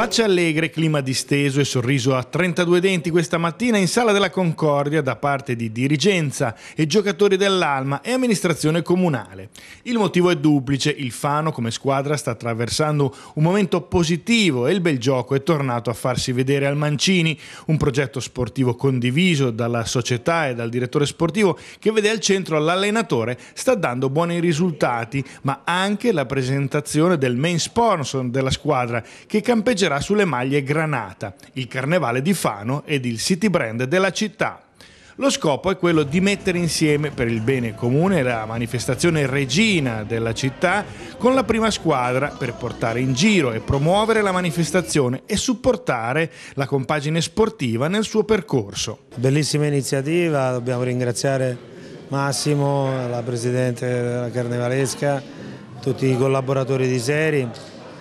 Faccia allegre, clima disteso e sorriso a 32 denti questa mattina in Sala della Concordia da parte di dirigenza e giocatori dell'Alma e amministrazione comunale. Il motivo è duplice, il Fano come squadra sta attraversando un momento positivo e il bel gioco è tornato a farsi vedere al Mancini, un progetto sportivo condiviso dalla società e dal direttore sportivo che vede al centro l'allenatore, sta dando buoni risultati, ma anche la presentazione del main sponsor della squadra che campeggia vincerà sulle maglie Granata, il carnevale di Fano ed il city brand della città. Lo scopo è quello di mettere insieme per il bene comune la manifestazione regina della città con la prima squadra per portare in giro e promuovere la manifestazione e supportare la compagine sportiva nel suo percorso. Bellissima iniziativa, dobbiamo ringraziare Massimo, la Presidente della Carnevalesca, tutti i collaboratori di Seri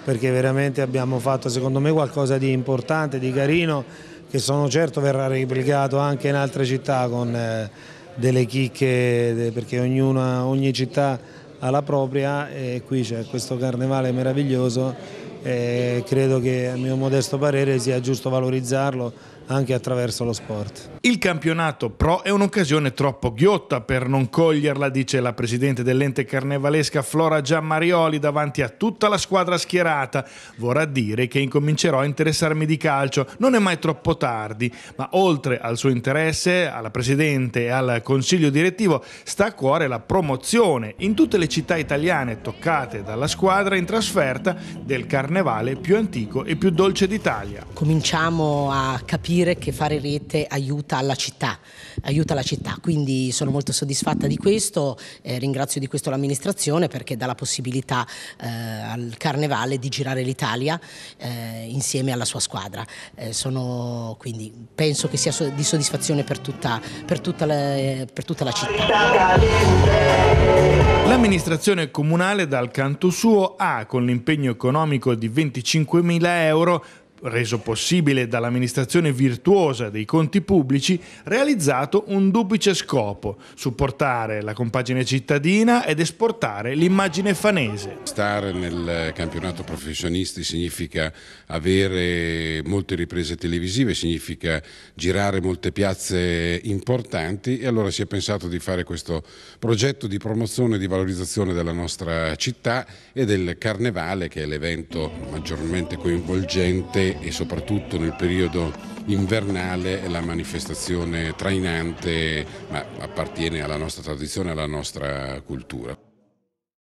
perché veramente abbiamo fatto secondo me qualcosa di importante, di carino, che sono certo verrà replicato anche in altre città con eh, delle chicche, perché ognuna, ogni città ha la propria e qui c'è questo carnevale meraviglioso e credo che a mio modesto parere sia giusto valorizzarlo anche attraverso lo sport. Il campionato pro è un'occasione troppo ghiotta per non coglierla, dice la presidente dell'ente carnevalesca Flora Giammarioli davanti a tutta la squadra schierata. Vorrà dire che incomincerò a interessarmi di calcio, non è mai troppo tardi, ma oltre al suo interesse, alla presidente e al consiglio direttivo sta a cuore la promozione in tutte le città italiane toccate dalla squadra in trasferta del carnevale più antico e più dolce d'Italia. Cominciamo a capire dire che fare rete aiuta la città, aiuta la città. quindi sono molto soddisfatta di questo, eh, ringrazio di questo l'amministrazione perché dà la possibilità eh, al Carnevale di girare l'Italia eh, insieme alla sua squadra. Eh, sono, quindi penso che sia di soddisfazione per tutta, per tutta, la, eh, per tutta la città. L'amministrazione comunale dal canto suo ha, con l'impegno economico di 25.000 euro, reso possibile dall'amministrazione virtuosa dei conti pubblici, realizzato un duplice scopo, supportare la compagine cittadina ed esportare l'immagine fanese. Stare nel campionato professionisti significa avere molte riprese televisive, significa girare molte piazze importanti e allora si è pensato di fare questo progetto di promozione e di valorizzazione della nostra città e del Carnevale che è l'evento maggiormente coinvolgente e soprattutto nel periodo invernale è la manifestazione trainante ma appartiene alla nostra tradizione, alla nostra cultura.